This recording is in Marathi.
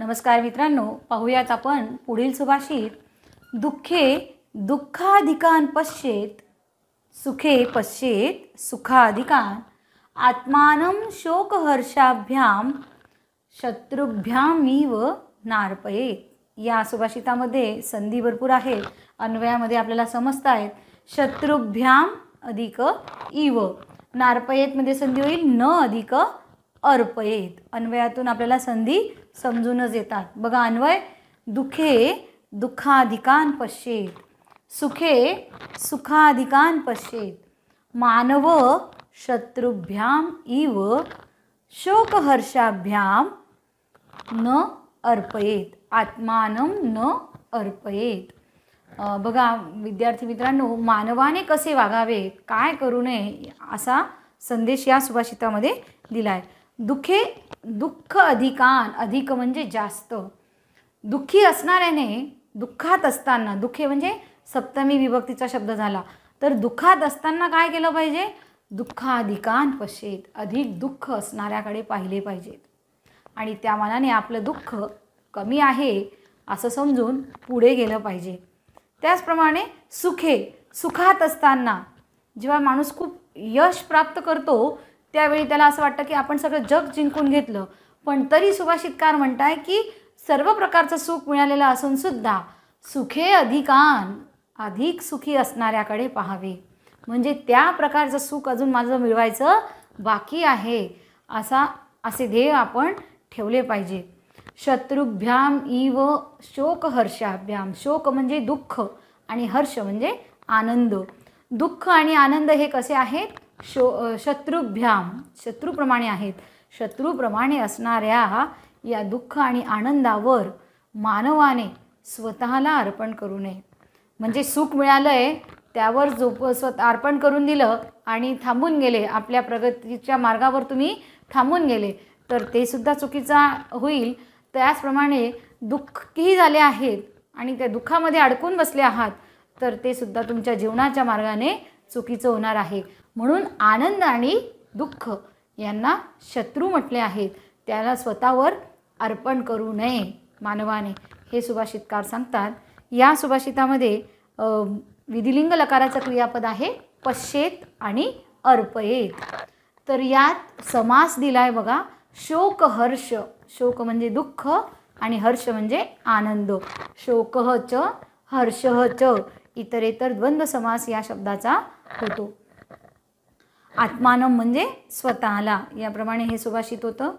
नमस्कार मित्रांनो पाहूयात आपण पुढील सुभाषित दुःखे दुःखाधिकान पश्येत सुखे पश्येत सुखाधिकान आत्मानं शोकहर्षाभ्याम शत्रुभ्यामिव नारपयेत या सुभाषितामध्ये संधी भरपूर आहे अन्वयामध्ये आपल्याला समजत आहेत शत्रुभ्याम अधिक इव नारपयेतमध्ये संधी होईल न अधिक अर्पयेत अन्वयातून आपल्याला संधी समजूनच येतात बघा अन्वय दुखे दुःखाधिकान पश्येत सुखे सुखाधिकान पश्येत मानव शत्रुभ्याम इव शोकहर्षाभ्याम न अर्पयेत आत्मानम न अर्पयेत बघा विद्यार्थी मित्रांनो मानवाने कसे वागावे काय करू नये असा संदेश या सुभाषितामध्ये दिला आहे दुखे दुःख अधिकान अधिक म्हणजे जास्त दुःखी असणाऱ्याने दुःखात असताना दुःखे म्हणजे सप्तमी विभक्तीचा शब्द झाला तर दुःखात असताना काय केलं पाहिजे दुःखाधिकान पशेत अधिक दुःख असणाऱ्याकडे पाहिले पाहिजेत आणि त्या मनाने आपलं दुःख कमी आहे असं समजून पुढे गेलं पाहिजे त्याचप्रमाणे सुखे सुखात असताना जेव्हा माणूस खूप यश प्राप्त करतो त्यावेळी त्याला असं वाटतं की आपण सगळं जग जिंकून घेतलं पण तरी सुभाषितकार म्हणताय की सर्व प्रकारचं सुख मिळालेलं असून सुद्धा सुखे अधिकान अधिक सुखी असणाऱ्याकडे पाहावे म्हणजे त्या प्रकारचं सुख अजून माझं मिळवायचं बाकी आहे असा असे ध्येय आपण ठेवले पाहिजे शत्रुभ्याम इव शोक हर्षाभ्याम शोक म्हणजे दुःख आणि हर्ष म्हणजे आनंद दुःख आणि आनंद हे कसे आहेत शो शत्रुभ्याम शत्रूप्रमाणे आहेत शत्रूप्रमाणे असणाऱ्या या दुःख आणि आनंदावर मानवाने स्वतःला अर्पण करू नये म्हणजे सुख मिळालं आहे त्यावर जो स्वत अर्पण करून दिलं आणि थांबून गेले आपल्या प्रगतीच्या मार्गावर तुम्ही थांबून गेले तर ते सुद्धा चुकीचा होईल त्याचप्रमाणे दुःखही झाले आहेत आणि त्या दुःखामध्ये अडकून बसले आहात तर ते सुद्धा तुमच्या जीवनाच्या मार्गाने चुकीचं होणार आहे म्हणून आनंद आणि दुःख यांना शत्रू म्हटले आहेत त्याला स्वतःवर अर्पण करू नये मानवाने हे सुभाषितकार सांगतात या सुभाषितामध्ये विधिलिंग लकाराचं क्रियापद आहे पश्येत आणि अर्पयेत तर यात समास दिलाय बघा शोक हर्ष शोक म्हणजे दुःख आणि हर्ष म्हणजे आनंद शोक च हर्ष च इतरेतर द्वंद्व समास या शब्दाचा होतो आत्मानम म्हणजे स्वतःला याप्रमाणे हे सुभाषित होतं